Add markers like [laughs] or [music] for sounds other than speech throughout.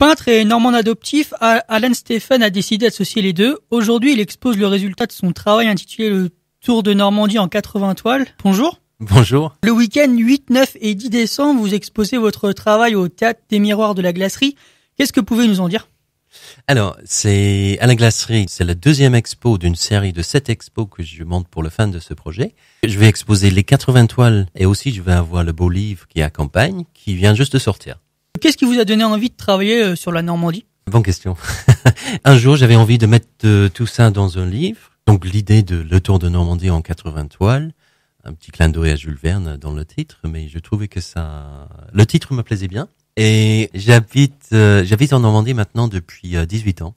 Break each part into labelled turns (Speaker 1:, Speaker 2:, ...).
Speaker 1: Peintre et Normand adoptif, Alan Stephen a décidé d'associer les deux. Aujourd'hui, il expose le résultat de son travail intitulé Le Tour de Normandie en 80 toiles. Bonjour. Bonjour. Le week-end 8, 9 et 10 décembre, vous exposez votre travail au Théâtre des Miroirs de la Glacerie. Qu'est-ce que vous pouvez nous en dire
Speaker 2: alors, c'est à la glacerie, c'est la deuxième expo d'une série de sept expos que je monte pour le fin de ce projet. Je vais exposer les 80 toiles et aussi je vais avoir le beau livre qui accompagne, qui vient juste de sortir.
Speaker 1: Qu'est-ce qui vous a donné envie de travailler euh, sur la Normandie
Speaker 2: Bonne question. [laughs] un jour, j'avais envie de mettre euh, tout ça dans un livre. Donc l'idée de Le Tour de Normandie en 80 toiles, un petit clin d'œil à Jules Verne dans le titre, mais je trouvais que ça, le titre me plaisait bien. Et j'habite, euh, j'habite en Normandie maintenant depuis 18 ans.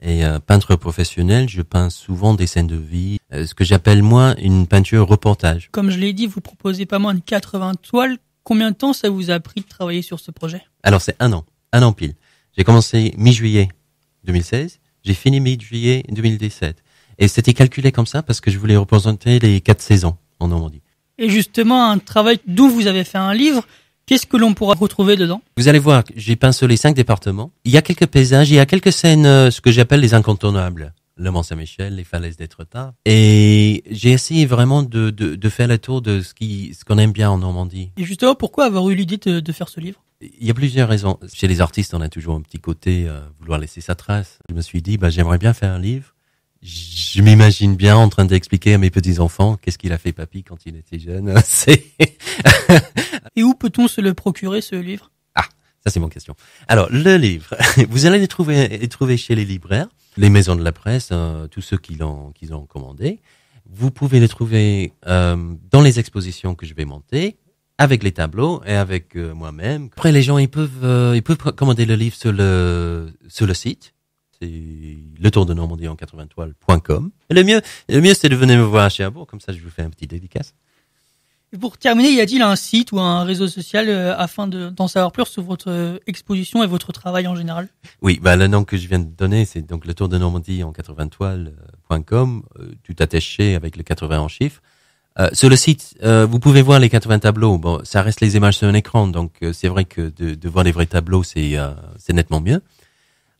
Speaker 2: Et peintre professionnel, je peins souvent des scènes de vie, ce que j'appelle moi une peinture reportage.
Speaker 1: Comme je l'ai dit, vous proposez pas moins de 80 toiles. Combien de temps ça vous a pris de travailler sur ce projet
Speaker 2: Alors c'est un an, un an pile. J'ai commencé mi-juillet 2016, j'ai fini mi-juillet 2017. Et c'était calculé comme ça parce que je voulais représenter les quatre saisons en Normandie.
Speaker 1: Et justement, un travail d'où vous avez fait un livre, qu'est-ce que l'on pourra retrouver dedans
Speaker 2: Vous allez voir, j'ai peint les cinq départements. Il y a quelques paysages, il y a quelques scènes, euh, ce que j'appelle les incontournables le Mont-Saint-Michel, les falaises d'Étretat. Et j'ai essayé vraiment de, de, faire la tour de ce qui ce qu'on aime bien en Normandie.
Speaker 1: Et justement, pourquoi avoir eu l'idée de, faire ce livre
Speaker 2: Il y a plusieurs raisons. Chez les artistes, on a toujours un petit côté euh, vouloir laisser sa trace. Je me suis dit, bah, j'aimerais bien faire un livre. Je m'imagine bien en train d'expliquer à mes petits enfants qu'est-ce qu'il a fait papy quand il était jeune. [laughs] [laughs]
Speaker 1: Et où peut-on se le procurer ce livre Ah,
Speaker 2: ça c'est mon question. Alors le livre, [laughs] vous allez le trouver, le trouver chez les libraires les maisons de la presse, euh, tous ceux qui l'ont qui l'ont commandé. Vous pouvez les trouver euh, dans les expositions que je vais monter, avec les tableaux et avec euh, moi-même. Après, les gens ils peuvent ils peuvent commander le livre sur le sur le site c'est le tour de Normandie en 80 toiles.com. Le mieux, le mieux, c'est de venir me voir à Cherbourg, comme ça je vous fais un petit dédicace
Speaker 1: pour terminer, y a-t-il un site ou un réseau social euh, afin d'en savoir plus sur votre euh, exposition et votre travail en général
Speaker 2: Oui, bah, le nom que je viens de donner, c'est donc le Tour de Normandie en 80 toiles.com, euh, euh, tout attaché avec le 80 en chiffre. Euh, sur le site, vous pouvez voir les 80 tableaux. Bon, ça reste les images sur un écran, donc c'est vrai que de, de, voir les vrais tableaux, c'est nettement mieux.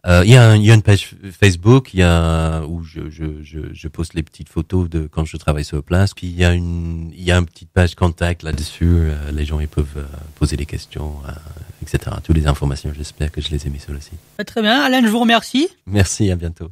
Speaker 2: Euh, il y, y, a une page Facebook y a, où je, je, je, je, poste les petites photos de quand je travaille sur place. Puis il y, a une, y a une petite page contact là-dessus. Euh, les gens ils peuvent euh, poser des questions, etc. Toutes les informations, j'espère que je les ai mises sur le site.
Speaker 1: Très bien. Alain, je vous remercie.
Speaker 2: Merci, à bientôt.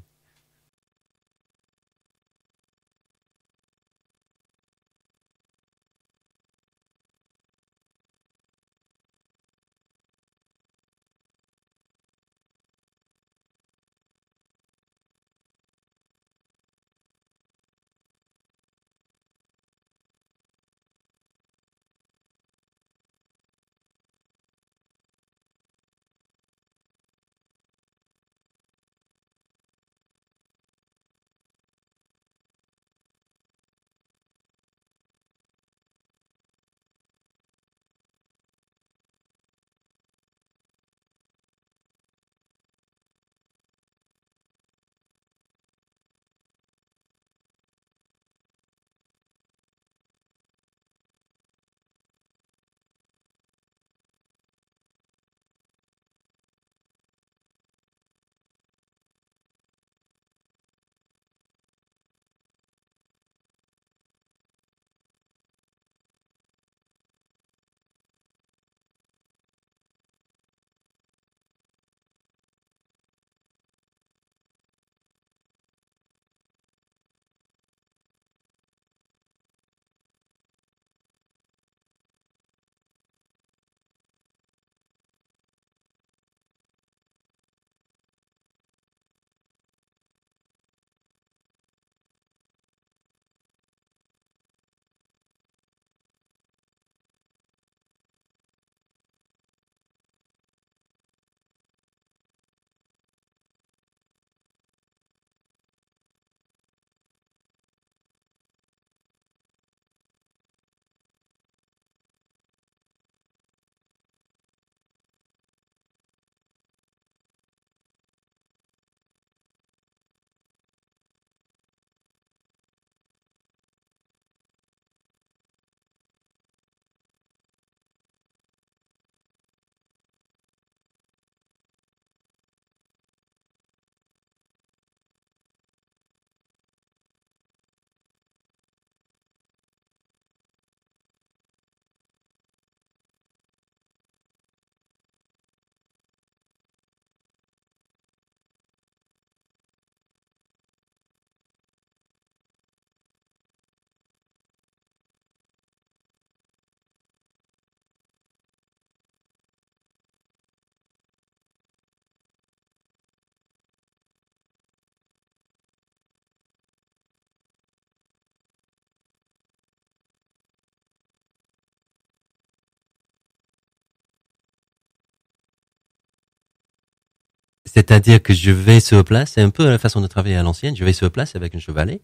Speaker 2: C'est-à-dire que je vais sur place, c'est un peu la façon de travailler à l'ancienne, je vais sur place avec une chevalet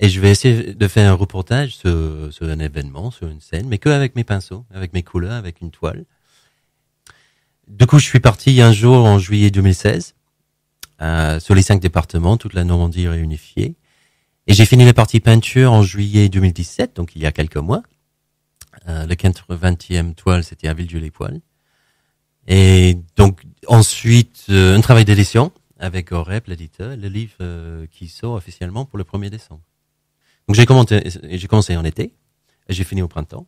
Speaker 2: et je vais essayer de faire un reportage sur, un événement, sur une scène, mais que avec mes pinceaux, avec mes couleurs, avec une toile. Du coup, je suis parti un jour en juillet 2016 euh, sur les cinq départements, toute la Normandie réunifiée. Et j'ai fini la partie peinture en juillet 2017, donc il y a quelques mois. Euh, le 80e toile, c'était à Ville les poix. Et donc ensuite, euh, un travail d'édition avec OREP, l'éditeur, le livre euh, qui sort officiellement pour le 1er décembre. Donc j'ai commencé, j'ai commencé en été, j'ai fini au printemps,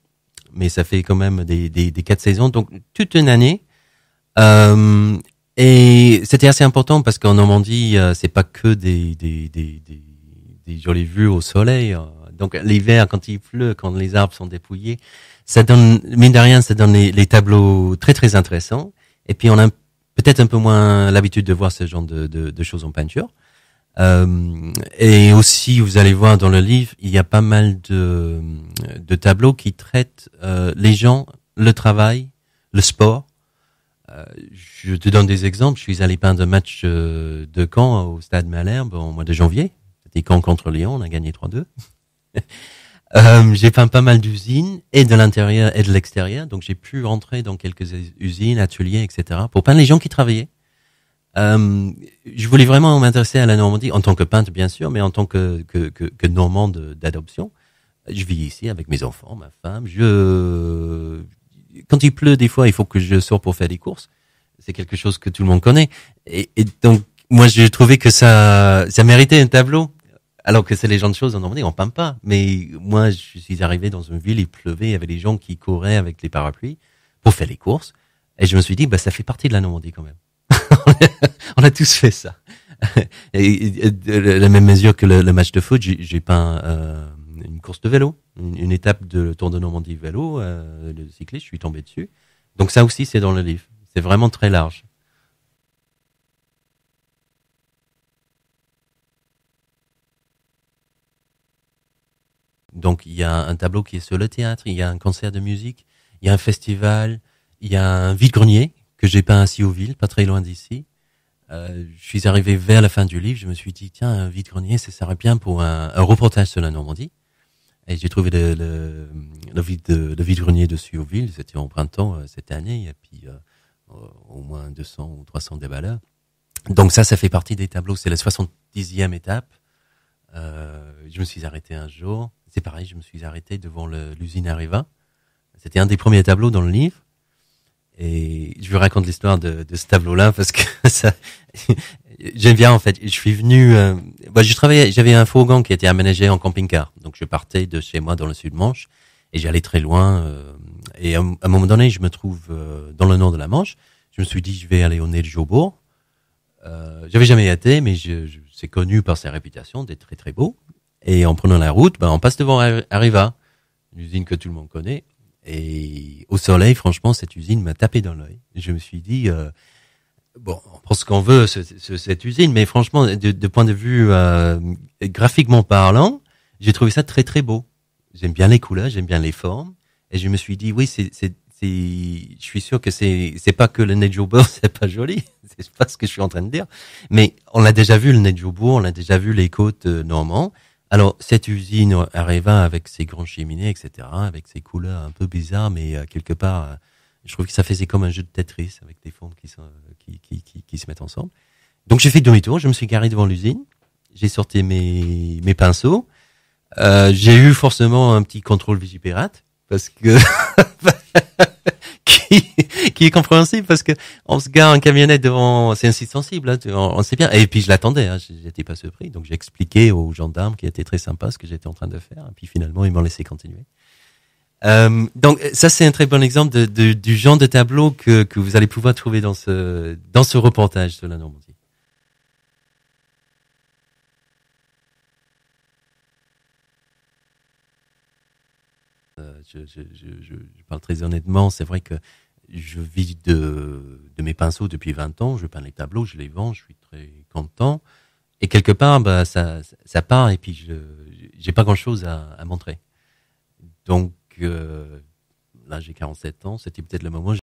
Speaker 2: mais ça fait quand même des, des, des quatre saisons, donc toute une année. Euh, et c'était assez important parce qu'en Normandie, euh, c'est pas que des, des, des, des jolies vues au soleil donc l'hiver, quand il pleut, quand les arbres sont dépouillés, ça donne, mine de rien, ça donne les, les tableaux très très intéressants. Et puis on a peut-être un peu moins l'habitude de voir ce genre de, de, de choses en peinture. Euh, et aussi, vous allez voir dans le livre, il y a pas mal de, de tableaux qui traitent euh, les gens, le travail, le sport. Euh, je te donne des exemples. Je suis allé peindre un match euh, de camp au stade Malherbe en mois de janvier. C'était Caen contre Lyon, on a gagné 3-2. [laughs] Euh, j'ai peint pas mal d'usines et de l'intérieur et de l'extérieur, donc j'ai pu rentrer dans quelques usines, ateliers, etc. Pour peindre les gens qui travaillaient. Euh, je voulais vraiment m'intéresser à la Normandie en tant que peintre, bien sûr, mais en tant que, que, normande d'adoption. Je vis ici avec mes enfants, ma femme. Je quand il pleut, des fois, il faut que je sors pour faire des courses. C'est quelque chose que tout le monde connaît. et donc, moi, j'ai trouvé que ça, ça méritait un tableau alors que c'est les gens de choses en Normandie, on peint pas. Mais moi, je suis arrivé dans une ville, il pleuvait, il y avait des gens qui couraient avec les parapluies pour faire les courses. Et je me suis dit, bah, ça fait partie de la Normandie quand même. [laughs] on a tous fait ça. Et, la même mesure que le, match de foot, j'ai peint euh, une course de vélo, une, étape de Tour de Normandie vélo, euh, le cycliste, je suis tombé dessus. Donc ça aussi, c'est dans le livre. C'est vraiment très large. Donc il y a un tableau qui est sur le théâtre, il y a un concert de musique, il y a un festival, il y a un vide-grenier que j'ai peint à Sioville, pas très loin d'ici. Euh, je suis arrivé vers la fin du livre, je me suis dit, tiens, un vide-grenier, ça serait bien pour un, reportage sur la Normandie. Et j'ai trouvé le, le, le vide-grenier de Sioville. c'était en printemps euh, cette année, et puis euh, au moins 200 ou 300 déballeurs. Donc ça, ça fait partie des tableaux, c'est la 70e étape. je me suis arrêté un jour, c'est pareil, je me suis arrêté devant l'usine Areva. C'était un des premiers tableaux dans le livre. Et je vous raconte l'histoire de, de, ce tableau-là parce que [laughs] ça, [laughs] j'aime bien en fait. Je suis venu, euh, bah, je travaillais, j'avais un fourgon qui était aménagé en camping-car, donc je partais de chez moi dans le sud de Manche et j'allais très loin. Euh, et à, un moment donné, je me trouve euh, dans le nord de la Manche. Je me suis dit, je vais aller au de jobourg Euh, j'avais jamais été, mais je, je c'est connu par sa réputation d'être très très beau. Et en prenant la route, ben, on passe devant Arriva, une usine que tout le monde connaît. Et au soleil, franchement, cette usine m'a tapé dans l'œil. Je me suis dit, euh, bon, on prend ce qu'on veut, ce, cette usine, mais franchement, de, de point de vue euh, graphiquement parlant, j'ai trouvé ça très très beau. J'aime bien les couleurs, j'aime bien les formes. Et je me suis dit, oui, c'est, c'est, c'est je suis sûr que c'est, c'est pas que le neige [laughs] c'est pas joli. c'est pas ce que je suis en train de dire. Mais on l'a déjà vu, le neige on l'a déjà vu les côtes euh, normandes. Alors, cette usine Areva, avec ses grands cheminées, etc., avec ses couleurs un peu bizarres, mais euh, quelque part, euh, je trouve que ça faisait comme un jeu de Tetris avec des formes qui, sont, qui, qui, qui, se mettent ensemble. Donc, j'ai fait demi-tour, je me suis garé devant l'usine, j'ai sorti mes, mes pinceaux, euh, j'ai eu forcément un petit contrôle Vigipirate, parce que... [laughs] qui est compréhensible parce que on se gare en camionnette devant, c'est insensible. sensible, hein, on, sait bien. Et puis je l'attendais, hein, j'étais pas surpris, donc j'ai expliqué aux gendarmes qui étaient très sympas ce que j'étais en train de faire. Et puis finalement, ils m'ont laissé continuer. Euh, donc ça c'est un très bon exemple de, du genre de tableau que, que vous allez pouvoir trouver dans ce dans ce reportage de la Normandie. Euh, je, je, je, je, parle très honnêtement, c'est vrai que je vis de, de, mes pinceaux depuis 20 ans, je peins les tableaux, je les vends, je suis très content. Et quelque part, bah, ça, ça part et puis je n'ai pas grand-chose à, à, montrer. Donc euh, là, j'ai 47 ans, c'était peut-être le moment.